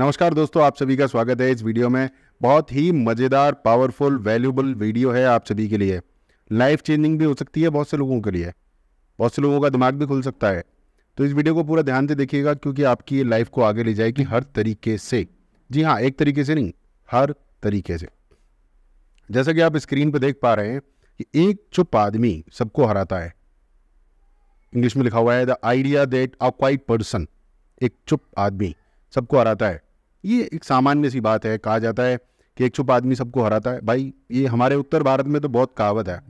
नमस्कार दोस्तों आप सभी का स्वागत है इस वीडियो में बहुत ही मज़ेदार पावरफुल वैल्यूबल वीडियो है आप सभी के लिए लाइफ चेंजिंग भी हो सकती है बहुत से लोगों के लिए बहुत से लोगों का दिमाग भी खुल सकता है तो इस वीडियो को पूरा ध्यान से देखिएगा क्योंकि आपकी लाइफ को आगे ले जाएगी हर तरीके से जी हाँ एक तरीके से नहीं हर तरीके से जैसा कि आप स्क्रीन पर देख पा रहे हैं कि एक चुप आदमी सबको हराता है इंग्लिश में लिखा हुआ है the idea that a quiet person एक चुप आदमी सबको हराता है ये एक सामान्य सी बात है कहा जाता है कि एक चुप आदमी सबको हराता है भाई ये हमारे उत्तर भारत में तो बहुत कहावत है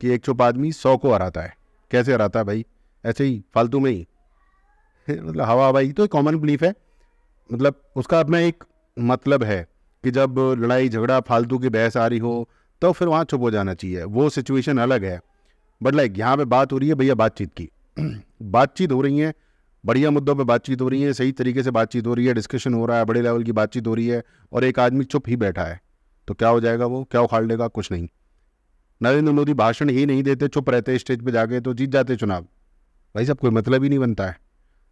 कि एक चुप आदमी सौ को हराता है कैसे हराता है भाई ऐसे ही फालतू में ही मतलब हवा भाई तो कॉमन बिलीफ है मतलब उसका अपना एक मतलब है कि जब लड़ाई झगड़ा फालतू की बहस आ रही हो तो फिर वहाँ चुप हो जाना चाहिए वो सिचुएशन अलग है बट लाइक यहाँ पे बात हो रही है भैया बातचीत की बातचीत हो रही है बढ़िया मुद्दों पे बातचीत हो रही है सही तरीके से बातचीत हो रही है डिस्कशन हो रहा है बड़े लेवल की बातचीत हो रही है और एक आदमी चुप ही बैठा है तो क्या हो जाएगा वो क्या उखाड़ लेगा कुछ नहीं नरेंद्र मोदी भाषण ही नहीं देते चुप रहते स्टेज पर जाके तो जीत जाते चुनाव भाई सब कोई मतलब ही नहीं बनता है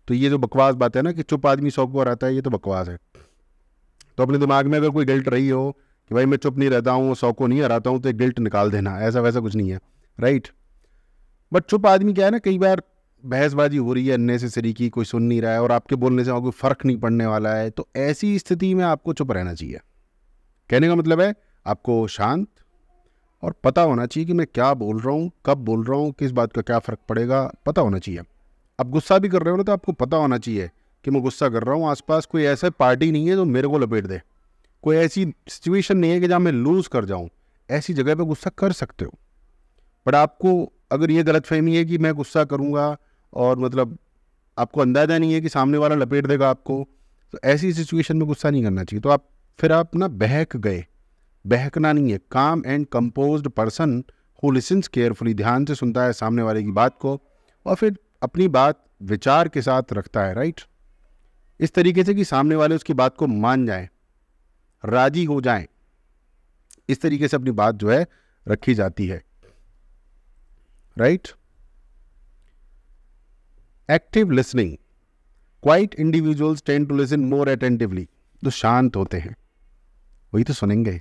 तो ये जो बकवास बात है ना कि चुप आदमी सौ को रहता है ये तो बकवास है तो अपने दिमाग में अगर कोई गिल्ट रही हो कि भाई मैं चुप नहीं रहता हूँ सौ को नहीं हराता हूँ तो एक गिल्ट निकाल देना ऐसा वैसा कुछ नहीं है राइट बट चुप आदमी क्या है ना कई बार बहसबाजी हो रही है अननेसेसरी की कोई सुन नहीं रहा है और आपके बोलने से कोई फ़र्क नहीं पड़ने वाला है तो ऐसी स्थिति में आपको चुप रहना चाहिए कहने का मतलब है आपको शांत और पता होना चाहिए कि मैं क्या बोल रहा हूँ कब बोल रहा हूँ किस बात का क्या फ़र्क पड़ेगा पता होना चाहिए आप गुस्सा भी कर रहे हो ना तो आपको पता होना चाहिए कि मैं गुस्सा कर रहा हूँ आसपास कोई ऐसा पार्टी नहीं है जो मेरे को लपेट दे कोई ऐसी सिचुएशन नहीं है कि जहाँ मैं लूज़ कर जाऊँ ऐसी जगह पर गुस्सा कर सकते हो बट आपको अगर ये फहमी है कि मैं गुस्सा करूँगा और मतलब आपको अंदाज़ा नहीं है कि सामने वाला लपेट देगा आपको तो ऐसी सिचुएशन में गुस्सा नहीं करना चाहिए तो आप फिर आप ना बहक गए बहकना नहीं है काम and compose person who listens carefully ध्यान से सुनता है सामने वाले की बात को और फिर अपनी बात विचार के साथ रखता है राइट इस तरीके से कि सामने वाले उसकी बात को मान जाए राजी हो जाए इस तरीके से अपनी बात जो है रखी जाती है right right? Active listening quiet individuals tend to listen more attentively तो शांत होते हैं वही तो सुनेंगे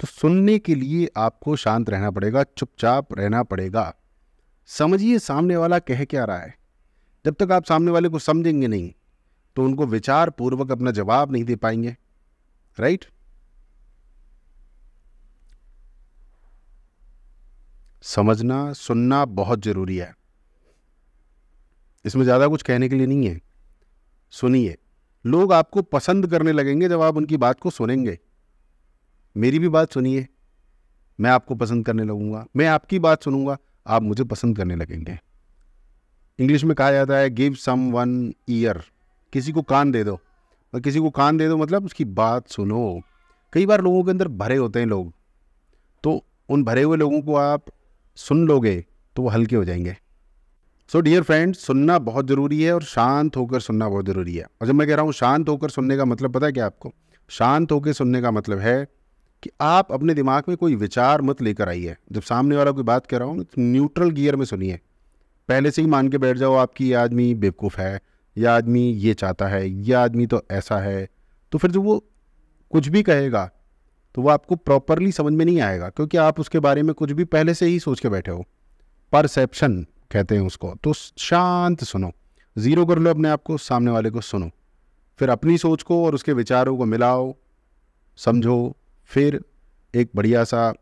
तो सुनने के लिए आपको शांत रहना पड़ेगा चुपचाप रहना पड़ेगा समझिए सामने वाला कह क्या रहा है जब तक आप सामने वाले को समझेंगे नहीं तो उनको विचार पूर्वक अपना जवाब नहीं दे पाएंगे राइट समझना सुनना बहुत जरूरी है इसमें ज़्यादा कुछ कहने के लिए नहीं है सुनिए लोग आपको पसंद करने लगेंगे जब आप उनकी बात को सुनेंगे मेरी भी बात सुनिए मैं आपको पसंद करने लगूंगा मैं आपकी बात सुनूंगा आप मुझे पसंद करने लगेंगे इंग्लिश में कहा जाता है गिव सम वन ईयर किसी को कान दे दो और किसी को कान दे दो मतलब उसकी बात सुनो कई बार लोगों के अंदर भरे होते हैं लोग तो उन भरे हुए लोगों को आप सुन लोगे तो वो हल्के हो जाएंगे सो डियर फ्रेंड सुनना बहुत ज़रूरी है और शांत होकर सुनना बहुत ज़रूरी है और जब मैं कह रहा हूँ शांत होकर सुनने का मतलब पता है क्या आपको शांत होकर सुनने का मतलब है कि आप अपने दिमाग में कोई विचार मत लेकर आइए जब सामने वाला कोई बात कर रहा हूँ तो न्यूट्रल गियर में सुनिए पहले से ही मान के बैठ जाओ आपकी ये आदमी बेवकूफ़ है यह आदमी ये चाहता है यह आदमी तो ऐसा है तो फिर जब वो कुछ भी कहेगा तो वो आपको प्रॉपरली समझ में नहीं आएगा क्योंकि आप उसके बारे में कुछ भी पहले से ही सोच के बैठे हो परसेप्शन कहते हैं उसको तो शांत सुनो ज़ीरो कर लो अपने आप को सामने वाले को सुनो फिर अपनी सोच को और उसके विचारों को मिलाओ समझो फिर एक बढ़िया सा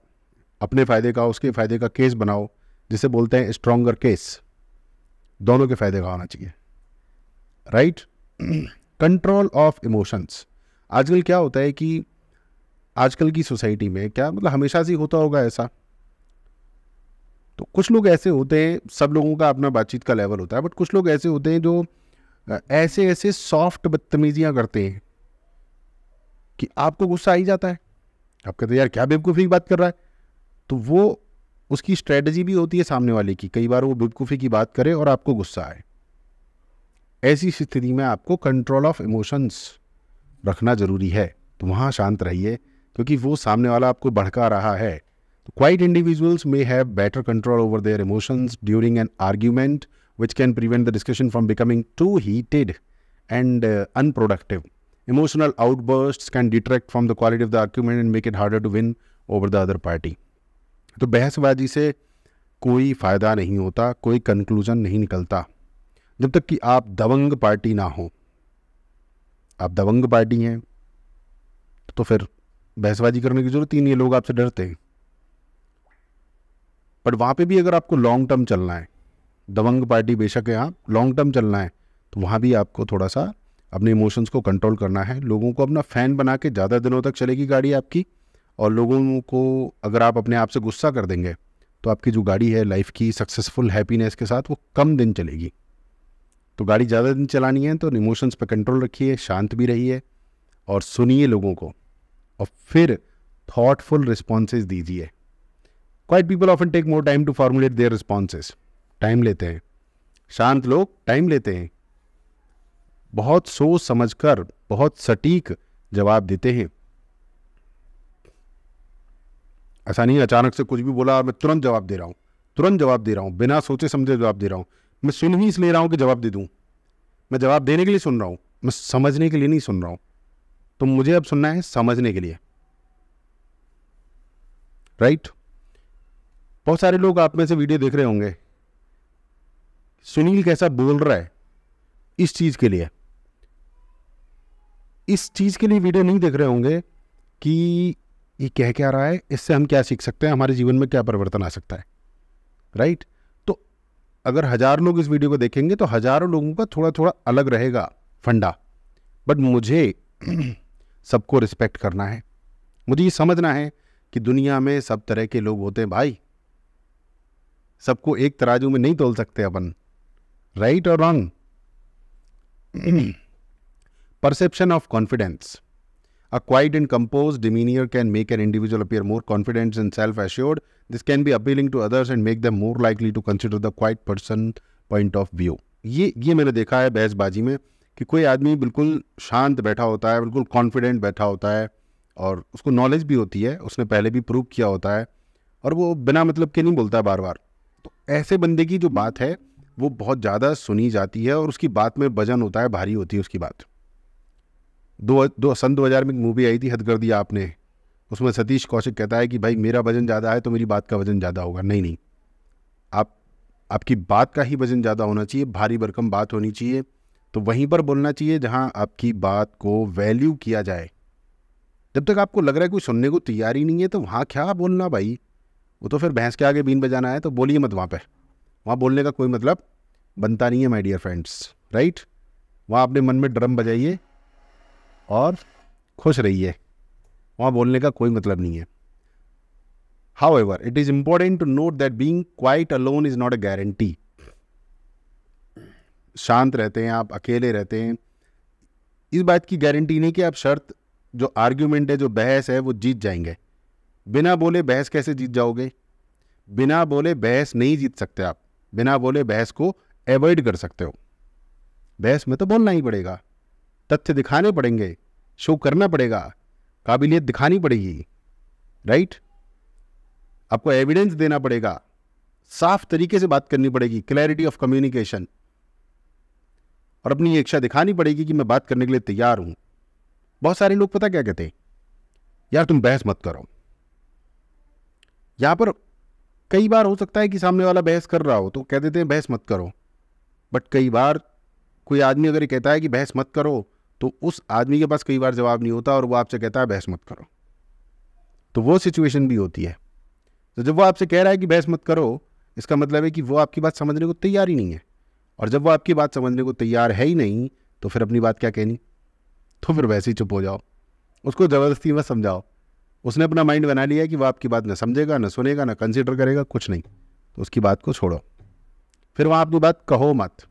अपने फ़ायदे का उसके फ़ायदे का केस बनाओ जिसे बोलते हैं स्ट्रोंगर केस दोनों के फ़ायदे का होना चाहिए राइट कंट्रोल ऑफ इमोशंस आजकल क्या होता है कि आजकल की सोसाइटी में क्या मतलब हमेशा से होता होगा ऐसा तो कुछ लोग ऐसे होते हैं सब लोगों का अपना बातचीत का लेवल होता है बट कुछ लोग ऐसे होते हैं जो ऐसे ऐसे सॉफ्ट बदतमीजियाँ करते हैं कि आपको गुस्सा आ ही जाता है आप कहते हैं यार क्या बेवकूफ़ी की बात कर रहा है तो वो उसकी स्ट्रेटजी भी होती है सामने वाले की कई बार वो बेवकूफ़ी की बात करे और आपको गुस्सा आए ऐसी स्थिति में आपको कंट्रोल ऑफ इमोशंस रखना ज़रूरी है तो वहाँ शांत रहिए क्योंकि वो सामने वाला आपको भड़का रहा है quiet individuals may have better control over their emotions during an argument which can prevent the discussion from becoming too heated and unproductive emotional outburst can detract from the quality of the argument and make it harder to win over the other party तो बहसबाजी से कोई फायदा नहीं होता कोई conclusion नहीं निकलता जब तक कि आप दबंग पार्टी ना हो आप दबंग पार्टी हैं तो फिर बहसबाजी करने की जरूरत ही नहीं है लोग आपसे डरते हैं बट वहाँ पे भी अगर आपको लॉन्ग टर्म चलना है दबंग पार्टी बेशक यहाँ लॉन्ग टर्म चलना है तो वहाँ भी आपको थोड़ा सा अपने इमोशंस को कंट्रोल करना है लोगों को अपना फ़ैन बना के ज़्यादा दिनों तक चलेगी गाड़ी आपकी और लोगों को अगर आप अपने आप से गुस्सा कर देंगे तो आपकी जो गाड़ी है लाइफ की सक्सेसफुल हैप्पीनेस के साथ वो कम दिन चलेगी तो गाड़ी ज़्यादा दिन चलानी है तो इमोशंस पर कंट्रोल रखिए शांत भी रहिए और सुनिए लोगों को और फिर थाटफुल रिस्पॉन्सेज दीजिए quiet people often take more time to formulate their responses time लेते हैं शांत लोग टाइम लेते हैं बहुत सोच समझकर बहुत सटीक जवाब देते हैं ऐसा नहीं अचानक से कुछ भी बोला और मैं तुरंत जवाब दे रहा हूं तुरंत जवाब दे रहा हूं बिना सोचे समझे जवाब दे रहा हूं मैं सुन ही इसलिए रहा हूं कि जवाब दे दूं मैं जवाब देने के लिए सुन रहा हूं मैं समझने के लिए नहीं सुन रहा हूं तो मुझे अब सुनना है समझने के लिए राइट right? बहुत सारे लोग आप में से वीडियो देख रहे होंगे सुनील कैसा बोल रहा है इस चीज़ के लिए इस चीज़ के लिए वीडियो नहीं देख रहे होंगे कि ये कह क्या रहा है इससे हम क्या सीख सकते हैं हमारे जीवन में क्या परिवर्तन आ सकता है राइट तो अगर हज़ार लोग इस वीडियो को देखेंगे तो हज़ारों लोगों का थोड़ा थोड़ा अलग रहेगा फंडा बट मुझे सबको रिस्पेक्ट करना है मुझे ये समझना है कि दुनिया में सब तरह के लोग होते हैं भाई सबको एक तराजू में नहीं तोल सकते अपन राइट और wrong perception of confidence a quiet and compose demeanour can make an individual appear more confidence and self assured this can be appealing to others and make the more likely to consider the quiet person point of view ये ये मैंने देखा है बहसबाजी में कि कोई आदमी बिल्कुल शांत बैठा होता है बिल्कुल कॉन्फिडेंट बैठा होता है और उसको नॉलेज भी होती है उसने पहले भी प्रूव किया होता है और वो बिना मतलब के नहीं बोलता है बार बार तो ऐसे बंदे की जो बात है वो बहुत ज़्यादा सुनी जाती है और उसकी बात में वजन होता है भारी होती है उसकी बात दो दो सन हज़ार में एक मूवी आई थी हद कर दिया आपने उसमें सतीश कौशिक कहता है कि भाई मेरा वजन ज़्यादा है तो मेरी बात का वजन ज़्यादा होगा नहीं नहीं आप आपकी बात का ही वजन ज़्यादा होना चाहिए भारी भरकम बात होनी चाहिए तो वहीं पर बोलना चाहिए जहाँ आपकी बात को वैल्यू किया जाए जब तक आपको लग रहा है कोई सुनने को तैयारी नहीं है तो वहाँ क्या बोलना भाई वो तो फिर भैंस के आगे बीन बजाना है तो बोलिए मत वहाँ पर वहाँ बोलने का कोई मतलब बनता नहीं है माय डियर फ्रेंड्स राइट वहाँ अपने मन में ड्रम बजाइए और खुश रहिए वहाँ बोलने का कोई मतलब नहीं है however it is important to note that being quiet alone is not a guarantee शांत रहते हैं आप अकेले रहते हैं इस बात की गारंटी नहीं कि आप शर्त जो आर्ग्यूमेंट है जो बहस है वो जीत जाएंगे बिना बोले बहस कैसे जीत जाओगे बिना बोले बहस नहीं जीत सकते आप बिना बोले बहस को एवॉइड कर सकते हो बहस में तो बोलना ही पड़ेगा तथ्य दिखाने पड़ेंगे शो करना पड़ेगा काबिलियत दिखानी पड़ेगी राइट आपको एविडेंस देना पड़ेगा साफ तरीके से बात करनी पड़ेगी क्लैरिटी ऑफ कम्युनिकेशन और अपनी इच्छा दिखानी पड़ेगी कि मैं बात करने के लिए तैयार हूं बहुत सारे लोग पता क्या कहते हैं यार तुम बहस मत करो यहाँ पर कई बार हो सकता है कि सामने वाला बहस कर रहा हो तो कह देते हैं बहस मत करो बट कई बार कोई आदमी अगर ये कहता है कि बहस मत करो तो उस आदमी के पास कई बार जवाब नहीं होता और वो आपसे कहता है बहस मत करो तो वो सिचुएशन भी होती है तो जब वो आपसे कह रहा है कि बहस मत करो इसका मतलब है कि वो आपकी बात समझने को तैयार ही नहीं है और जब वो आपकी बात समझने को तैयार है ही नहीं तो फिर अपनी बात क्या कहनी तो फिर वैसे ही चुप हो जाओ उसको ज़बरदस्ती मत समझाओ उसने अपना माइंड बना लिया कि वह आपकी बात ना समझेगा ना सुनेगा ना कंसिडर करेगा कुछ नहीं तो उसकी बात को छोड़ो फिर वहाँ अपनी बात कहो मत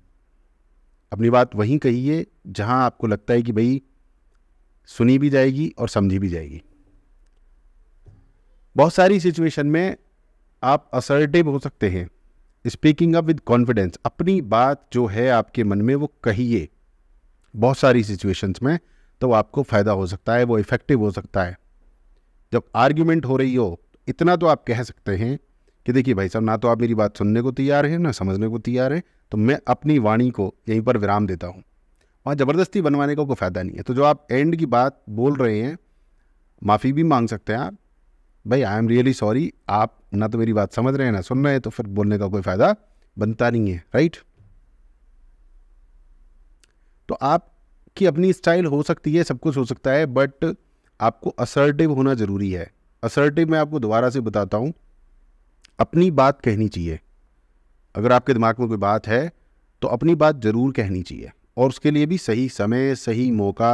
अपनी बात वहीं कहिए जहाँ आपको लगता है कि भाई सुनी भी जाएगी और समझी भी जाएगी बहुत सारी सिचुएशन में आप असर्टिव हो सकते हैं स्पीकिंग अप विद कॉन्फिडेंस अपनी बात जो है आपके मन में वो कहिए बहुत सारी सिचुएशंस में तो आपको फ़ायदा हो सकता है वो इफ़ेक्टिव हो सकता है जब आर्ग्यूमेंट हो रही हो इतना तो आप कह सकते हैं कि देखिए भाई साहब ना तो आप मेरी बात सुनने को तैयार हैं ना समझने को तैयार हैं तो मैं अपनी वाणी को यहीं पर विराम देता हूँ वहाँ ज़बरदस्ती बनवाने का कोई फ़ायदा नहीं है तो जो आप एंड की बात बोल रहे हैं माफ़ी भी मांग सकते हैं आप भाई आई एम रियली सॉरी आप ना तो मेरी बात समझ रहे हैं ना सुन रहे हैं तो फिर बोलने का कोई फ़ायदा बनता नहीं है राइट तो आपकी अपनी स्टाइल हो सकती है सब कुछ हो सकता है बट आपको असर्टिव होना ज़रूरी है असर्टिव मैं आपको दोबारा से बताता हूँ अपनी बात कहनी चाहिए अगर आपके दिमाग में कोई बात है तो अपनी बात ज़रूर कहनी चाहिए और उसके लिए भी सही समय सही मौका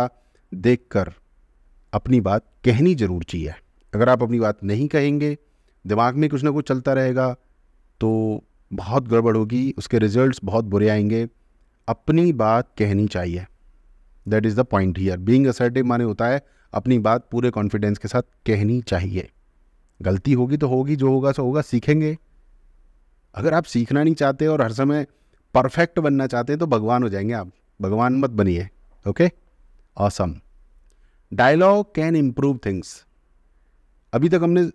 देखकर अपनी बात कहनी ज़रूर चाहिए अगर आप अपनी बात नहीं कहेंगे दिमाग में कुछ ना कुछ चलता रहेगा तो बहुत गड़बड़ होगी उसके रिजल्ट्स बहुत बुरे आएंगे अपनी बात कहनी चाहिए that is the point here being assertive माने होता है अपनी बात पूरे कॉन्फिडेंस के साथ कहनी चाहिए गलती होगी तो होगी जो होगा सो होगा सीखेंगे अगर आप सीखना नहीं चाहते और हर समय परफेक्ट बनना चाहते हैं तो भगवान हो जाएंगे आप भगवान मत बनिए okay awesome dialogue can improve things अभी तक हमने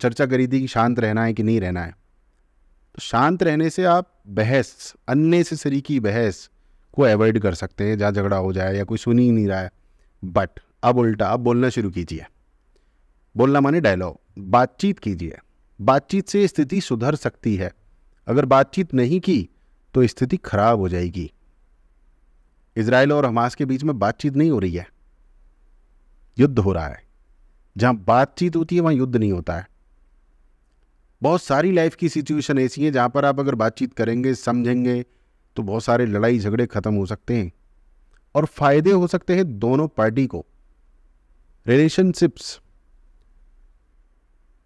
चर्चा करी थी कि शांत रहना है कि नहीं रहना है तो शांत रहने से आप बहस अननेसेसरी की बहस को अवॉइड कर सकते हैं जहाँ झगड़ा हो जाए या कोई सुन ही नहीं रहा है बट अब उल्टा आप बोलना शुरू कीजिए बोलना माने डायलॉग बातचीत कीजिए बातचीत से स्थिति सुधर सकती है अगर बातचीत नहीं की तो स्थिति खराब हो जाएगी इसराइल और हमास के बीच में बातचीत नहीं हो रही है युद्ध हो रहा है जहां बातचीत होती है वहां युद्ध नहीं होता है बहुत सारी लाइफ की सिचुएशन ऐसी है जहां पर आप अगर बातचीत करेंगे समझेंगे तो बहुत सारे लड़ाई झगड़े खत्म हो सकते हैं और फायदे हो सकते हैं दोनों पार्टी को रिलेशनशिप्स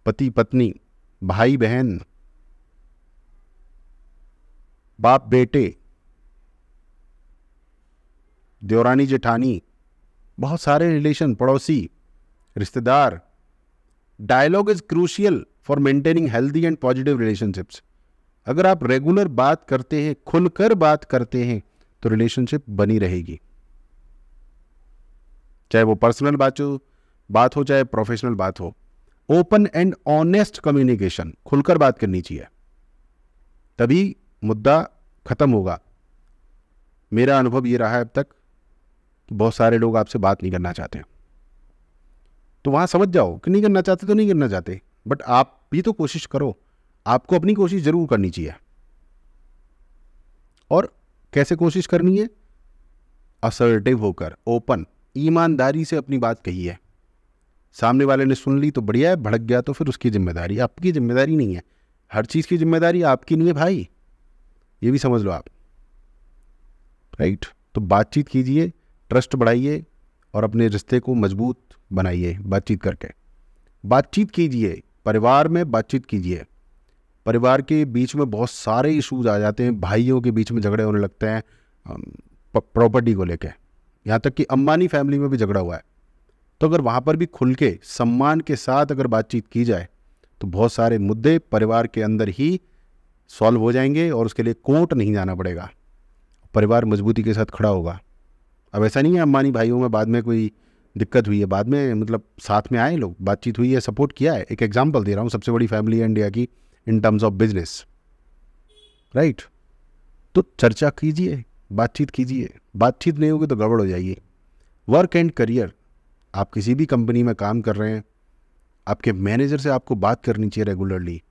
पति पत्नी भाई बहन बाप बेटे देवरानी जेठानी बहुत सारे रिलेशन पड़ोसी रिश्तेदार dialogue is crucial for maintaining healthy and positive relationships अगर आप रेगुलर बात करते हैं खुलकर बात करते हैं तो रिलेशनशिप बनी रहेगी चाहे वो पर्सनल बात हो बात हो चाहे प्रोफेशनल बात हो ओपन एंड ऑनेस्ट कम्युनिकेशन खुलकर बात करनी चाहिए तभी मुद्दा खत्म होगा मेरा अनुभव ये रहा है अब तक बहुत सारे लोग आपसे बात नहीं करना चाहते तो वहां समझ जाओ कि नहीं करना चाहते तो नहीं करना चाहते बट आप भी तो कोशिश करो आपको अपनी कोशिश ज़रूर करनी चाहिए और कैसे कोशिश करनी है असर्टिव होकर ओपन ईमानदारी से अपनी बात कही है सामने वाले ने सुन ली तो बढ़िया है भड़क गया तो फिर उसकी जिम्मेदारी आपकी जिम्मेदारी नहीं है हर चीज़ की जिम्मेदारी आपकी नहीं है भाई ये भी समझ लो आप राइट तो बातचीत कीजिए ट्रस्ट बढ़ाइए और अपने रिश्ते को मजबूत बनाइए बातचीत करके बातचीत कीजिए परिवार में बातचीत कीजिए परिवार के बीच में बहुत सारे इश्यूज आ जाते हैं भाइयों के बीच में झगड़े होने लगते हैं प्रॉपर्टी को लेकर यहाँ तक कि अम्बानी फैमिली में भी झगड़ा हुआ है तो अगर वहाँ पर भी खुल के सम्मान के साथ अगर बातचीत की जाए तो बहुत सारे मुद्दे परिवार के अंदर ही सॉल्व हो जाएंगे और उसके लिए कोर्ट नहीं जाना पड़ेगा परिवार मजबूती के साथ खड़ा होगा अब ऐसा नहीं है अम्बानी भाइयों में बाद में कोई दिक्कत हुई है बाद में मतलब साथ में आए लोग बातचीत हुई है सपोर्ट किया है एक एग्जाम्पल दे रहा हूँ सबसे बड़ी फैमिली है इंडिया की in terms of business right तो चर्चा कीजिए बातचीत कीजिए बातचीत नहीं होगी तो गड़बड़ हो जाइए वर्क एंड करियर आप किसी भी कंपनी में काम कर रहे हैं आपके मैनेजर से आपको बात करनी चाहिए रेगुलरली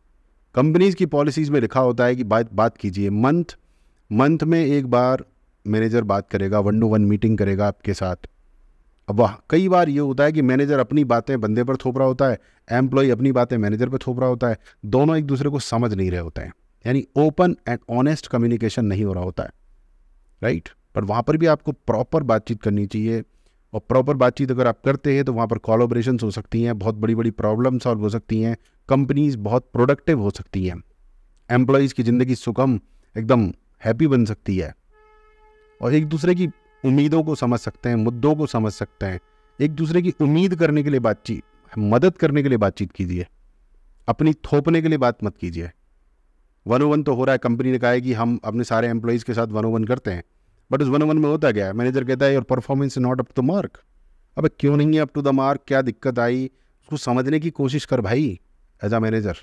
कंपनीज़ की पॉलिसीज़ में लिखा होता है कि बात बात कीजिए मंथ मंथ में एक बार मैनेजर बात करेगा वन टू वन मीटिंग करेगा आपके साथ अब वाह कई बार ये होता है कि मैनेजर अपनी बातें बंदे पर थोप रहा होता है एम्प्लॉय अपनी बातें मैनेजर पर थोप रहा होता है दोनों एक दूसरे को समझ नहीं रहे होते हैं यानी ओपन एंड ऑनेस्ट कम्युनिकेशन नहीं हो रहा होता है राइट पर वहाँ पर भी आपको प्रॉपर बातचीत करनी चाहिए और प्रॉपर बातचीत अगर आप करते हैं तो वहाँ पर कॉलोब्रेशन हो सकती हैं बहुत बड़ी बड़ी प्रॉब्लम सॉल्व हो सकती हैं कंपनीज बहुत प्रोडक्टिव हो सकती हैं एम्प्लॉयज़ की ज़िंदगी सुगम एकदम हैप्पी बन सकती है और एक दूसरे की उम्मीदों को समझ सकते हैं मुद्दों को समझ सकते हैं एक दूसरे की उम्मीद करने के लिए बातचीत मदद करने के लिए बातचीत कीजिए अपनी थोपने के लिए बात मत कीजिए वन ओ वन तो हो रहा है कंपनी ने कहा है कि हम अपने सारे एम्प्लॉयज़ के साथ वन ओ वन करते हैं बट उस वन ओ वन में होता क्या है मैनेजर कहता है your performance not up to mark अब क्यों नहीं है अप टू द मार्क क्या दिक्कत आई उसको समझने की कोशिश कर भाई एज अ मैनेजर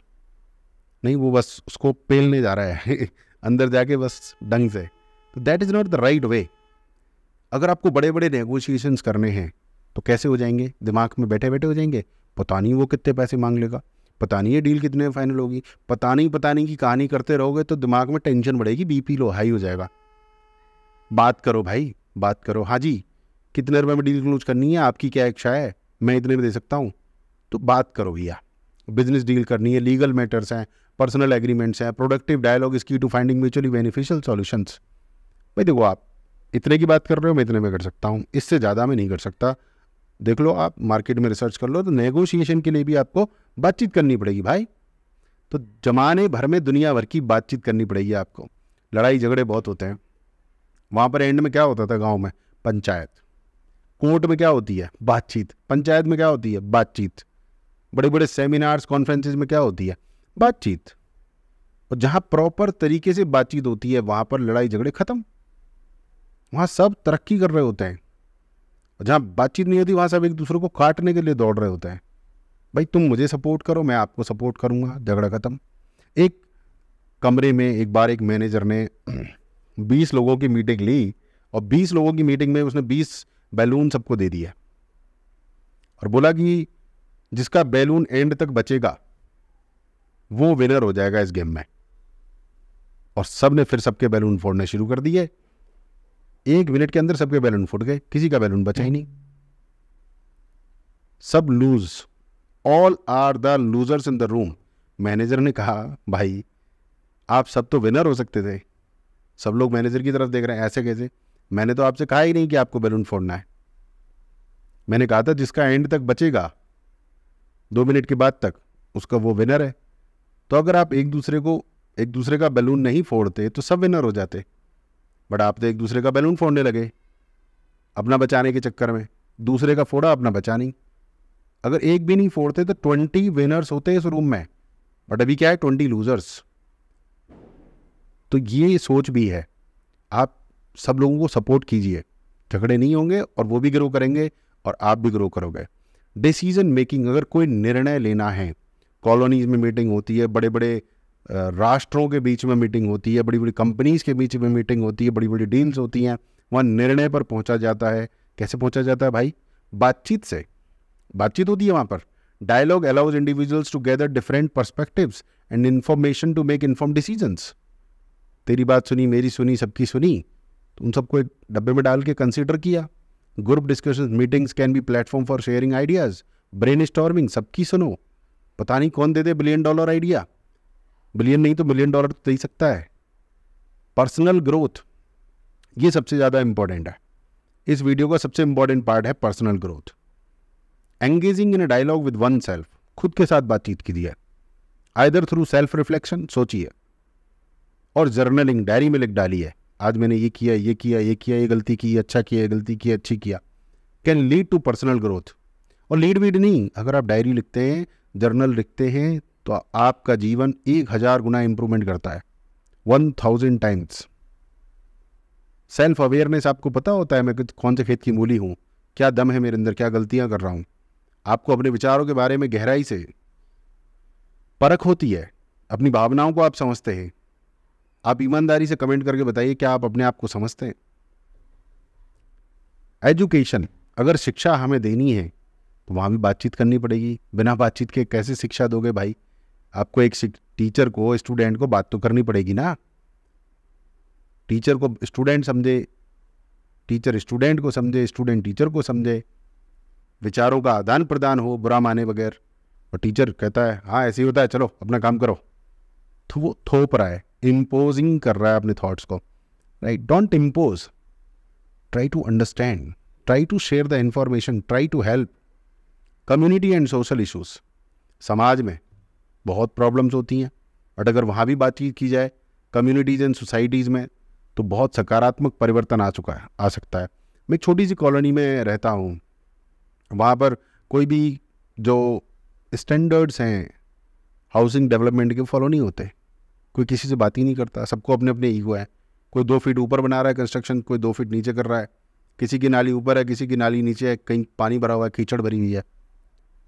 नहीं वो बस उसको पेलने जा रहा है अंदर जाके बस डंग से तो that is not the right way अगर आपको बड़े बड़े नेगोशिएशंस करने हैं तो कैसे हो जाएंगे दिमाग में बैठे बैठे हो जाएंगे पता नहीं वो कितने पैसे मांग लेगा पता नहीं ये डील कितने में फाइनल होगी पता नहीं पता नहीं कि कहानी करते रहोगे तो दिमाग में टेंशन बढ़ेगी बीपी लो हाई हो जाएगा बात करो भाई बात करो हाँ जी कितने रुपये में डील क्लोज करनी है आपकी क्या इच्छा है मैं इतने में दे सकता हूँ तो बात करो भैया बिजनेस डील करनी है लीगल मैटर्स हैं पर्सनल एग्रीमेंट्स हैं productive dialogue is key to finding mutually beneficial solutions भाई देखो आप इतने की बात कर रहे हो मैं इतने में कर सकता हूँ इससे ज़्यादा मैं नहीं कर सकता देख लो आप मार्केट में रिसर्च कर लो तो नेगोशिएशन के लिए भी आपको बातचीत करनी पड़ेगी भाई तो जमाने भर में दुनिया भर की बातचीत करनी पड़ेगी आपको लड़ाई झगड़े बहुत होते हैं वहाँ पर एंड में क्या होता था गाँव में पंचायत कोर्ट में क्या होती है बातचीत पंचायत में क्या होती है बातचीत बड़े बड़े सेमिनार्स कॉन्फ्रेंसेज में क्या होती है बातचीत और जहाँ प्रॉपर तरीके से बातचीत होती है वहाँ पर लड़ाई झगड़े ख़त्म वहाँ सब तरक्की कर रहे होते हैं जहाँ बातचीत नहीं होती वहाँ सब एक दूसरे को काटने के लिए दौड़ रहे होते हैं भाई तुम मुझे सपोर्ट करो मैं आपको सपोर्ट करूँगा झगड़ा ख़त्म एक कमरे में एक बार एक मैनेजर ने बीस लोगों की मीटिंग ली और बीस लोगों की मीटिंग में उसने बीस बैलून सबको दे दिया और बोला कि जिसका बैलून एंड तक बचेगा वो विनर हो जाएगा इस गेम में और सब ने फिर सबके बैलून फोड़ने शुरू कर दिए एक मिनट के अंदर सबके बैलून फूट गए किसी का बैलून बचा ही नहीं सब lose all are the losers in the room manager ने कहा भाई आप सब तो विनर हो सकते थे सब लोग मैनेजर की तरफ देख रहे हैं ऐसे कैसे मैंने तो आपसे कहा ही नहीं कि आपको बैलून फोड़ना है मैंने कहा था जिसका एंड तक बचेगा दो मिनट के बाद तक उसका वो विनर है तो अगर आप एक दूसरे को एक दूसरे का बैलून नहीं फोड़ते तो सब विनर हो जाते बट आप तो एक दूसरे का बैलून फोड़ने लगे अपना बचाने के चक्कर में दूसरे का फोड़ा अपना बचा नहीं अगर एक भी नहीं फोड़ते तो ट्वेंटी विनर्स होते इस रूम में बट अभी क्या है ट्वेंटी लूजर्स तो ये सोच भी है आप सब लोगों को सपोर्ट कीजिए झगड़े नहीं होंगे और वो भी ग्रो करेंगे और आप भी ग्रो करोगे डिसीजन मेकिंग अगर कोई निर्णय लेना है कॉलोनीज में मीटिंग होती है बड़े बड़े राष्ट्रों के बीच में मीटिंग होती है बड़ी बड़ी कंपनीज के बीच में मीटिंग होती है बड़ी बड़ी डील्स होती हैं वहाँ निर्णय पर पहुँचा जाता है कैसे पहुँचा जाता है भाई बातचीत से बातचीत होती है वहाँ पर dialogue allows individuals to gather different perspectives and information to make inform decisions तेरी बात सुनी मेरी सुनी सबकी सुनी तो उन सबको एक डब्बे में डाल के कंसिडर किया group discussion meetings can be platform for sharing ideas brainstorming सबकी सुनो पता नहीं कौन दे दे बिलियन डॉलर आइडिया बिलियन नहीं तो मिलियन डॉलर तो दे सकता है पर्सनल ग्रोथ ये सबसे ज़्यादा इंपॉर्टेंट है इस वीडियो का सबसे इंपॉर्टेंट पार्ट है personal growth engaging in a dialogue with oneself खुद के साथ बातचीत की है आइदर थ्रू सेल्फ रिफ्लेक्शन सोचिए और जर्नलिंग डायरी में लिख डाली है आज मैंने ये किया ये किया ये किया ये गलती की अच्छा किया ये गलती की अच्छी किया can lead to personal growth और लीड वीड नहीं अगर आप डायरी लिखते हैं जर्नल लिखते हैं तो आपका जीवन एक हज़ार गुना इंप्रूवमेंट करता है one thousand times self awareness आपको पता होता है मैं कौन से खेत की मूली हूँ क्या दम है मेरे अंदर क्या गलतियाँ कर रहा हूँ आपको अपने विचारों के बारे में गहराई से परख होती है अपनी भावनाओं को आप समझते हैं आप ईमानदारी से कमेंट करके बताइए क्या आप अपने आप को समझते हैं एजुकेशन अगर शिक्षा हमें देनी है तो वहाँ भी बातचीत करनी पड़ेगी बिना बातचीत के कैसे शिक्षा दोगे भाई आपको एक टीचर को स्टूडेंट को बात तो करनी पड़ेगी ना टीचर को स्टूडेंट समझे टीचर स्टूडेंट को समझे स्टूडेंट टीचर को समझे विचारों का आदान प्रदान हो बुरा माने बगैर और टीचर कहता है हाँ ऐसे ही होता है चलो अपना काम करो तो वो थोप रहा है इम्पोजिंग कर रहा है अपने थॉट्स को right don't impose try to understand try to share the information try to help community and social issues समाज में बहुत प्रॉब्लम्स होती हैं बट अगर वहाँ भी बातचीत की जाए कम्युनिटीज़ एंड सोसाइटीज़ में तो बहुत सकारात्मक परिवर्तन आ चुका है आ सकता है मैं एक छोटी सी कॉलोनी में रहता हूँ वहाँ पर कोई भी जो स्टैंडर्ड्स हैं हाउसिंग डेवलपमेंट के फॉलो नहीं होते कोई किसी से बात ही नहीं करता सबको अपने अपने ईगो है कोई दो फीट ऊपर बना रहा है कंस्ट्रक्शन कोई दो फीट नीचे कर रहा है किसी की नाली ऊपर है किसी की नाली नीचे है कहीं पानी भरा हुआ है कीचड़ भरी हुई है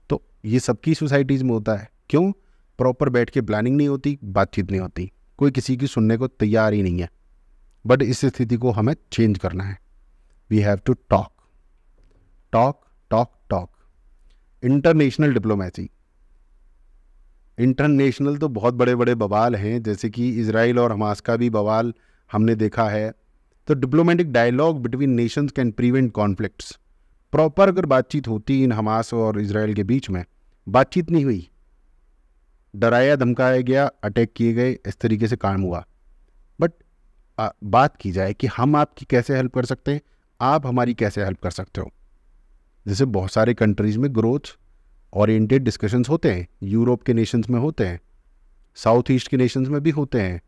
तो ये सबकी सोसाइटीज़ में होता है क्यों प्रॉपर बैठ के प्लानिंग नहीं होती बातचीत नहीं होती कोई किसी की सुनने को तैयार ही नहीं है बट इस स्थिति को हमें चेंज करना है we have to talk talk talk talk international diplomacy international तो बहुत बड़े बड़े बवाल हैं जैसे कि इसराइल और हमास का भी बवाल हमने देखा है तो diplomatic dialogue between nations can prevent conflicts proper अगर बातचीत होती इन हमास और इसराइल के बीच में बातचीत नहीं हुई डराया धमकाया गया अटैक किए गए इस तरीके से काम हुआ बट बात की जाए कि हम आपकी कैसे हेल्प कर सकते हैं आप हमारी कैसे हेल्प कर सकते हो जैसे बहुत सारे कंट्रीज़ में ग्रोथ ओरिएंटेड डिस्कशंस होते हैं यूरोप के नेशंस में होते हैं साउथ ईस्ट के नेशंस में भी होते हैं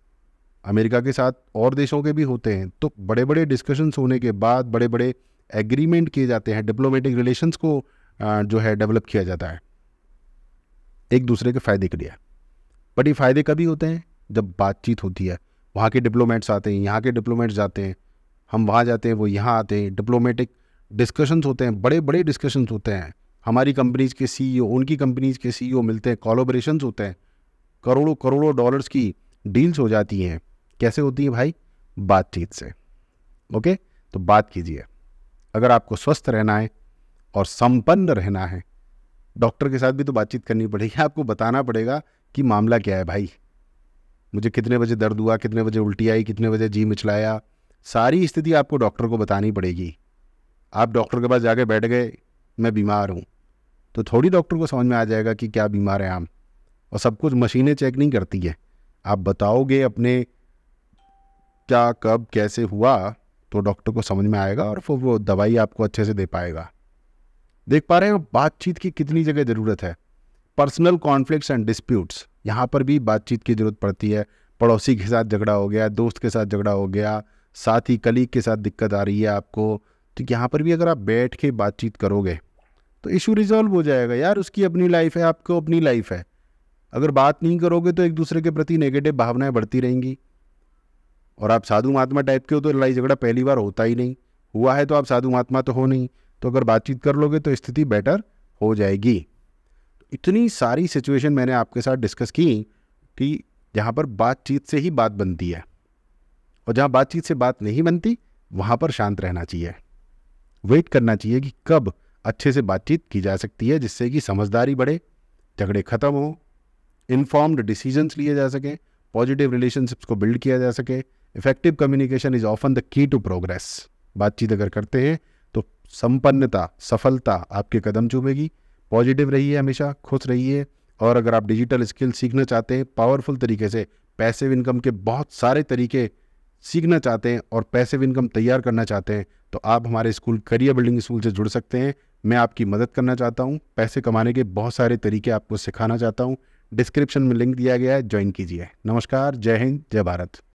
अमेरिका के साथ और देशों के भी होते हैं तो बड़े बड़े डिस्कशंस होने के बाद बड़े बड़े एग्रीमेंट किए जाते हैं डिप्लोमेटिक रिलेशंस को जो है डेवलप किया जाता है एक दूसरे के फ़ायदे के लिए बट ये फ़ायदे कभी होते हैं जब बातचीत होती है वहाँ के डिप्लोमेट्स आते हैं यहाँ के डिप्लोमेट्स जाते हैं हम वहाँ जाते हैं वो यहाँ आते हैं डिप्लोमेटिक डिस्कशंस होते हैं बड़े बड़े डिस्कशंस होते हैं हमारी कंपनीज के सी e उनकी कंपनीज के सी e मिलते हैं कॉलोब्रेशन होते हैं करोड़ों करोड़ों डॉलर्स की डील्स हो जाती हैं कैसे होती है भाई बातचीत से ओके तो बात कीजिए अगर आपको स्वस्थ रहना है और संपन्न रहना है डॉक्टर के साथ भी तो बातचीत करनी पड़ेगी आपको बताना पड़ेगा कि मामला क्या है भाई मुझे कितने बजे दर्द हुआ कितने बजे उल्टी आई कितने बजे जी मिचलाया सारी स्थिति आपको डॉक्टर को बतानी पड़ेगी आप डॉक्टर के पास जाके बैठ गए मैं बीमार हूँ तो थोड़ी डॉक्टर को समझ में आ जाएगा कि क्या बीमार है आप और सब कुछ मशीनें चेक नहीं करती है आप बताओगे अपने क्या कब कैसे हुआ तो डॉक्टर को समझ में आएगा और फिर वो दवाई आपको अच्छे से दे पाएगा देख पा रहे हैं बातचीत की कितनी जगह ज़रूरत है पर्सनल कॉन्फ्लिक्ट्स एंड डिस्प्यूट्स यहाँ पर भी बातचीत की ज़रूरत पड़ती है पड़ोसी के साथ झगड़ा हो गया दोस्त के साथ झगड़ा हो गया साथ ही कलीग के साथ दिक्कत आ रही है आपको तो यहाँ पर भी अगर आप बैठ के बातचीत करोगे तो इशू रिजॉल्व हो जाएगा यार उसकी अपनी लाइफ है आपको अपनी लाइफ है अगर बात नहीं करोगे तो एक दूसरे के प्रति नेगेटिव भावनाएं बढ़ती रहेंगी और आप साधु महात्मा टाइप के हो तो लड़ाई झगड़ा पहली बार होता ही नहीं हुआ है तो आप साधु महात्मा तो हो नहीं तो अगर बातचीत कर लोगे तो स्थिति बेटर हो जाएगी तो इतनी सारी सिचुएशन मैंने आपके साथ डिस्कस की कि जहाँ पर बातचीत से ही बात बनती है और जहाँ बातचीत से बात नहीं बनती वहाँ पर शांत रहना चाहिए वेट करना चाहिए कि कब अच्छे से बातचीत की जा सकती है जिससे कि समझदारी बढ़े झगड़े ख़त्म हो इन्फॉर्म्ड डिसीजंस लिए जा सकें पॉजिटिव रिलेशनशिप्स को बिल्ड किया जा सके effective communication is often the key to progress बातचीत अगर करते हैं संपन्नता सफलता आपके कदम चूमेगी पॉजिटिव रहिए हमेशा खुश रहिए और अगर आप डिजिटल स्किल सीखना चाहते हैं पावरफुल तरीके से पैसिव इनकम के बहुत सारे तरीके सीखना चाहते हैं और पैसिव इनकम तैयार करना चाहते हैं तो आप हमारे स्कूल करियर बिल्डिंग स्कूल से जुड़ सकते हैं मैं आपकी मदद करना चाहता हूँ पैसे कमाने के बहुत सारे तरीके आपको सिखाना चाहता हूँ डिस्क्रिप्शन में लिंक दिया गया है ज्वाइन कीजिए नमस्कार जय हिंद जय भारत